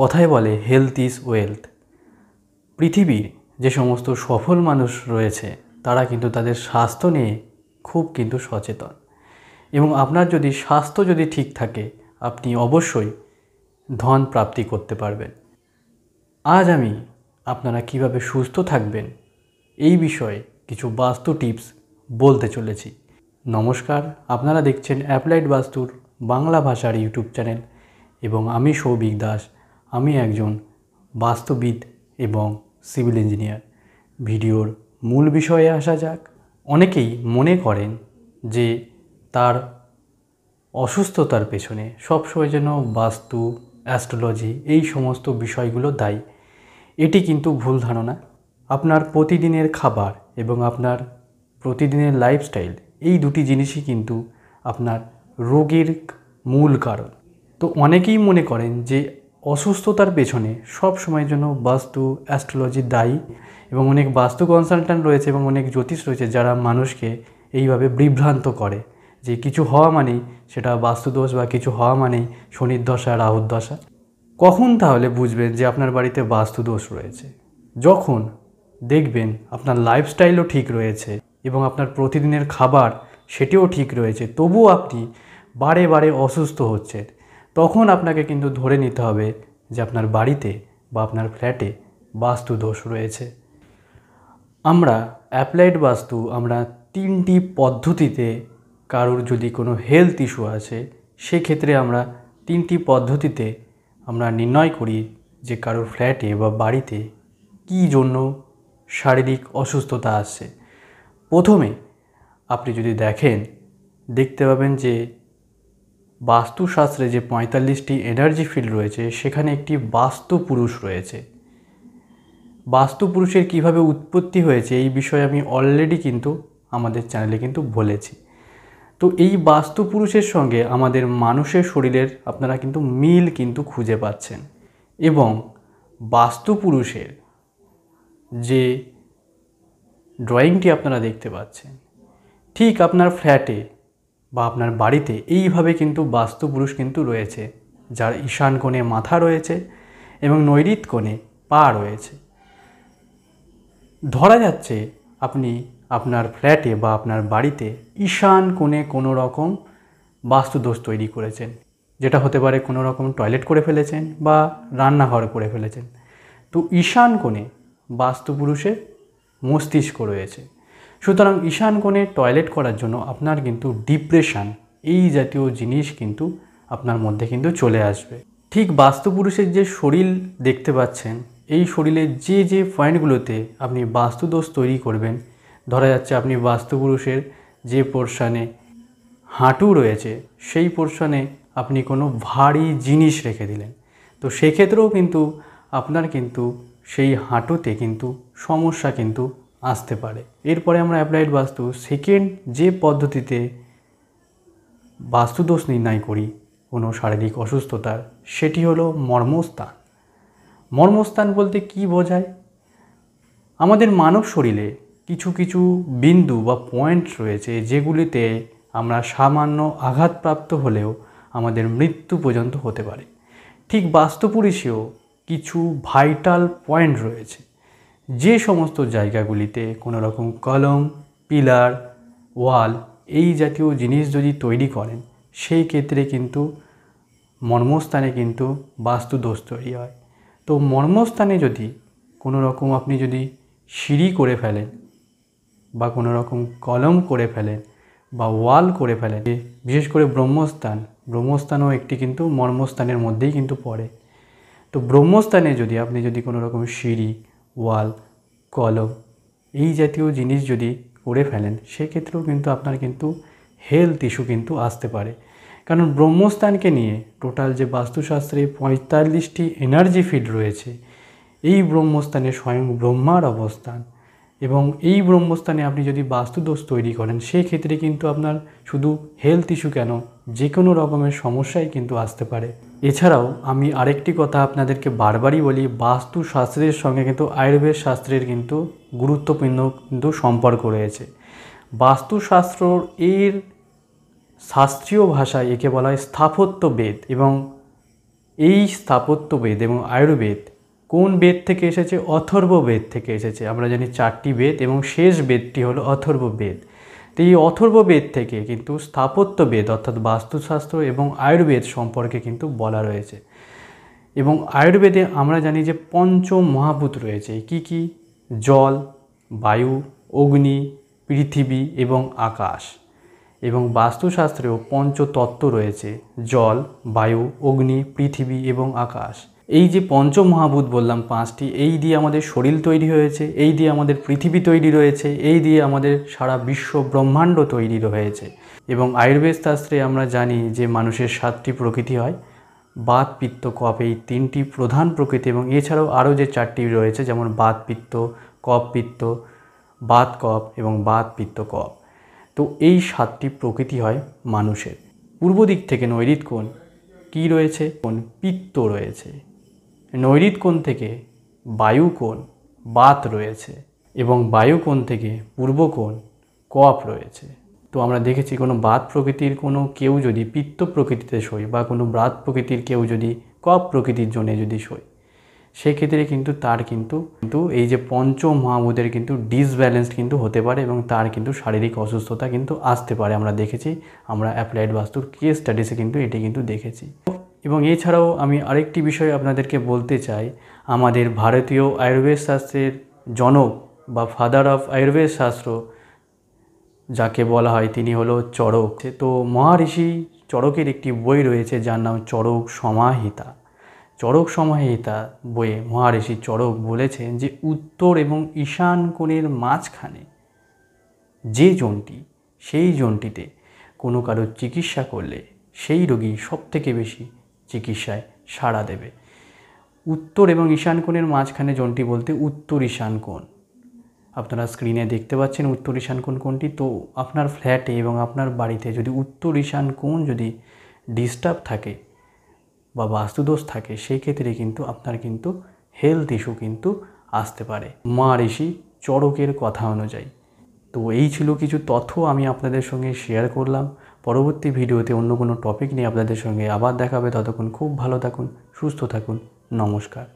কথায় বলে health is wealth পৃথিবীর যে সমস্ত সফল মানুষ রয়েছে তারা কিন্তু তাদের স্বাস্থ্য নিয়ে খুব কিন্তু সচেতন এবং আপনার যদি স্বাস্থ্য যদি ঠিক থাকে আপনি অবশ্যই ধন প্রাপ্তি করতে পারবেন আজ আমি আপনারা কিভাবে সুস্থ থাকবেন এই বিষয়ে কিছু বাস্তু টিপস বলতে চলেছি নমস্কার আপনারা দেখছেন অ্যাপ্লাইড বাস্তুর বাংলা ভাষার ইউটিউব চ্যানেল এবং আমি সৌভিক দাস আমি একজন বাস্তুবিদ এবং সিভিল ইঞ্জিনিয়ার ভিডিওর মূল বিষয়ে আসা যাক অনেকেই মনে করেন যে তার অসুস্থতার পেছনে সবসময় যেন বাস্তু অ্যাস্ট্রোলজি এই সমস্ত বিষয়গুলো দায়ী এটি কিন্তু ভুল ধারণা আপনার প্রতিদিনের খাবার এবং আপনার প্রতিদিনের লাইফস্টাইল এই দুটি জিনিসই কিন্তু আপনার রোগের মূল কারণ তো অনেকেই মনে করেন যে অসুস্থতার পেছনে সব সময়ের জন্য বাস্তু অ্যাস্ট্রোলজি দায়ী এবং অনেক বাস্তু কনসালট্যান্ট রয়েছে এবং অনেক জ্যোতিষ রয়েছে যারা মানুষকে এইভাবে বিভ্রান্ত করে যে কিছু হওয়া মানেই সেটা বাস্তুদোষ বা কিছু হওয়া মানেই শনির দশা রাহুর দশা কখন তাহলে বুঝবেন যে আপনার বাড়িতে বাস্তুদোষ রয়েছে যখন দেখবেন আপনার লাইফস্টাইলও ঠিক রয়েছে এবং আপনার প্রতিদিনের খাবার সেটিও ঠিক রয়েছে তবুও আপনি বারে বারে অসুস্থ হচ্ছেন তখন আপনাকে কিন্তু ধরে নিতে হবে যে আপনার বাড়িতে বা আপনার ফ্ল্যাটে বাস্তু দোষ রয়েছে আমরা অ্যাপ্লাইড বাস্তু আমরা তিনটি পদ্ধতিতে কারোর যদি কোনো হেলথ ইস্যু আছে সেক্ষেত্রে আমরা তিনটি পদ্ধতিতে আমরা নির্ণয় করি যে কারোর ফ্ল্যাটে বা বাড়িতে কি জন্য শারীরিক অসুস্থতা আসছে প্রথমে আপনি যদি দেখেন দেখতে পাবেন যে বাস্তুশাস্ত্রে যে পঁয়তাল্লিশটি এনার্জি ফিল্ড রয়েছে সেখানে একটি বাস্তু পুরুষ রয়েছে বাস্তু পুরুষের কীভাবে উৎপত্তি হয়েছে এই বিষয়ে আমি অলরেডি কিন্তু আমাদের চ্যানেলে কিন্তু বলেছি তো এই বাস্তু পুরুষের সঙ্গে আমাদের মানুষের শরীরের আপনারা কিন্তু মিল কিন্তু খুঁজে পাচ্ছেন এবং বাস্তু পুরুষের যে ড্রয়িংটি আপনারা দেখতে পাচ্ছেন ঠিক আপনার ফ্ল্যাটে বা আপনার বাড়িতে এইভাবে কিন্তু বাস্তু পুরুষ কিন্তু রয়েছে যার ঈশান কোণে মাথা রয়েছে এবং নৈরিত কোণে পা রয়েছে ধরা যাচ্ছে আপনি আপনার ফ্ল্যাটে বা আপনার বাড়িতে ঈশান কোণে কোনো রকম বাস্তুদোষ তৈরি করেছেন যেটা হতে পারে কোনো রকম টয়লেট করে ফেলেছেন বা রান্নাঘর করে ফেলেছেন তো ঈশান কোণে বাস্তুপুরুষের মস্তিষ্ক রয়েছে সুতরাং ঈশান কোণে টয়লেট করার জন্য আপনার কিন্তু ডিপ্রেশান এই জাতীয় জিনিস কিন্তু আপনার মধ্যে কিন্তু চলে আসবে ঠিক বাস্তুপুরুষের যে শরীর দেখতে পাচ্ছেন এই শরীরের যে যে পয়েন্টগুলোতে আপনি বাস্তুদোষ তৈরি করবেন ধরা যাচ্ছে আপনি বাস্তুপুরুষের যে পোর্শানে হাঁটু রয়েছে সেই পোর্শনে আপনি কোনো ভারী জিনিস রেখে দিলেন তো সেক্ষেত্রেও কিন্তু আপনার কিন্তু সেই হাঁটুতে কিন্তু সমস্যা কিন্তু আসতে পারে এরপরে আমরা অ্যাপ্লাইড বাস্তু সেকেন্ড যে পদ্ধতিতে বাস্তুদোষ নির্ণয় করি কোনো শারীরিক অসুস্থতার সেটি হলো মর্মস্থান মর্মস্থান বলতে কি বোঝায় আমাদের মানব শরীরে কিছু কিছু বিন্দু বা পয়েন্ট রয়েছে যেগুলিতে আমরা সামান্য আঘাতপ্রাপ্ত হলেও আমাদের মৃত্যু পর্যন্ত হতে পারে ঠিক বাস্তু পুরুষেও কিছু ভাইটাল পয়েন্ট রয়েছে যে সমস্ত জায়গাগুলিতে কোনো রকম কলম পিলার ওয়াল এই জাতীয় জিনিস যদি তৈরি করেন সেই ক্ষেত্রে কিন্তু মর্মস্থানে কিন্তু বাস্তু দোষ তৈরি হয় তো মর্মস্থানে যদি কোনো রকম আপনি যদি সিঁড়ি করে ফেলেন বা কোনো রকম কলম করে ফেলেন বা ওয়াল করে ফেলেন বিশেষ করে ব্রহ্মস্থান ব্রহ্মস্থানও একটি কিন্তু মর্মস্থানের মধ্যেই কিন্তু পড়ে তো ব্রহ্মস্থানে যদি আপনি যদি কোনো রকম সিঁড়ি ওয়াল কলম এই জাতীয় জিনিস যদি করে ফেলেন সেক্ষেত্রেও কিন্তু আপনার কিন্তু হেলথ ইস্যু কিন্তু আসতে পারে কারণ ব্রহ্মস্থানকে নিয়ে টোটাল যে বাস্তুশাস্ত্রে পঁয়তাল্লিশটি এনার্জি ফিল্ড রয়েছে এই ব্রহ্মস্থানে স্বয়ং ব্রহ্মার অবস্থান এবং এই ব্রহ্মস্থানে আপনি যদি বাস্তুদোষ তৈরি করেন সেক্ষেত্রে কিন্তু আপনার শুধু হেলথ ইস্যু কেন যে কোনো রকমের সমস্যাই কিন্তু আসতে পারে এছাড়াও আমি আরেকটি কথা আপনাদেরকে বারবারই বলি বাস্তু শাস্ত্রের সঙ্গে কিন্তু আয়ুর্বেদ শাস্ত্রের কিন্তু গুরুত্বপূর্ণ কিন্তু সম্পর্ক রয়েছে বাস্তুশাস্ত্র এর শাস্ত্রীয় ভাষায় একে বলা হয় স্থাপত্য বেদ এবং এই স্থাপত্যবেদ এবং আয়ুর্বেদ কোন বেদ থেকে এসেছে অথর্ব বেদ থেকে এসেছে আমরা জানি চারটি বেদ এবং শেষ বেদটি হলো অথর্ব বেদ তো এই অথর্ববেদ থেকে কিন্তু স্থাপত্যবেদ অর্থাৎ বাস্তুশাস্ত্র এবং আয়ুর্বেদ সম্পর্কে কিন্তু বলা রয়েছে এবং আয়ুর্বেদে আমরা জানি যে পঞ্চ মহাভূত রয়েছে কি কি জল বায়ু অগ্নি পৃথিবী এবং আকাশ এবং বাস্তুশাস্ত্রেও পঞ্চতত্ত্ব রয়েছে জল বায়ু অগ্নি পৃথিবী এবং আকাশ এই যে পঞ্চমহাভূত বললাম পাঁচটি এই দিয়ে আমাদের শরীর তৈরি হয়েছে এই দিয়ে আমাদের পৃথিবী তৈরি রয়েছে এই দিয়ে আমাদের সারা বিশ্ব ব্রহ্মাণ্ড তৈরি রয়েছে এবং আয়ুর্বেদ শাস্ত্রে আমরা জানি যে মানুষের সাতটি প্রকৃতি হয় বাত পিত্ত কপ এই তিনটি প্রধান প্রকৃতি এবং এছাড়াও আরও যে চারটি রয়েছে যেমন বাত পিত্ত কপ পিত্ত বাত কপ এবং বাত পিত্ত কপ তো এই সাতটি প্রকৃতি হয় মানুষের পূর্ব দিক থেকে নৈরিত কোন কী রয়েছে কোন পিত্ত রয়েছে নৈরিত কোণ থেকে বায়ু কোণ বাত রয়েছে এবং বায়ু কোণ থেকে পূর্ব কোণ কপ রয়েছে তো আমরা দেখেছি কোনো বাত প্রকৃতির কোনো কেউ যদি পিত্ত প্রকৃতিতে সই বা কোনো ব্রাত প্রকৃতির কেউ যদি কপ প্রকৃতির জন্যে যদি সই সেক্ষেত্রে কিন্তু তার কিন্তু কিন্তু এই যে পঞ্চ মহামুদের কিন্তু ডিসব্যালেন্সড কিন্তু হতে পারে এবং তার কিন্তু শারীরিক অসুস্থতা কিন্তু আসতে পারে আমরা দেখেছি আমরা অ্যাপ্লাইড বাস্তুর কে স্টাডিসে কিন্তু এটি কিন্তু দেখেছি এবং এছাড়াও আমি আরেকটি বিষয় আপনাদেরকে বলতে চাই আমাদের ভারতীয় আয়ুর্বেদ শাস্ত্রের জনক বা ফাদার অফ আয়ুর্বেদ শাস্ত্র যাকে বলা হয় তিনি হলো চরক তো মহারিষি চরকের একটি বই রয়েছে যার নাম চরক সমাহিতা চরক সমাহিতা বইয়ে মহারিষি চরক বলেছেন যে উত্তর এবং ঈশান কোণের মাঝখানে যে জনটি সেই জনটিতে কোনো কারোর চিকিৎসা করলে সেই রোগী সবথেকে বেশি চিকিৎসায় সাড়া দেবে উত্তর এবং ঈশান কোণের মাঝখানে জোনটি বলতে উত্তর ঈশান কোণ আপনারা স্ক্রিনে দেখতে পাচ্ছেন উত্তর ঈশান কোণ কোনটি তো আপনার ফ্ল্যাটে এবং আপনার বাড়িতে যদি উত্তর ঈশান কোণ যদি ডিস্টার্ব থাকে বা বাস্তুদোষ থাকে সেই ক্ষেত্রে কিন্তু আপনার কিন্তু হেলথ ইস্যু কিন্তু আসতে পারে মা ঋষি চড়কের কথা অনুযায়ী তো এই ছিল কিছু তথ্য আমি আপনাদের সঙ্গে শেয়ার করলাম পরবর্তী ভিডিওতে অন্য কোনো টপিক নিয়ে আপনাদের সঙ্গে আবার দেখাবে ততক্ষণ খুব ভালো থাকুন সুস্থ থাকুন নমস্কার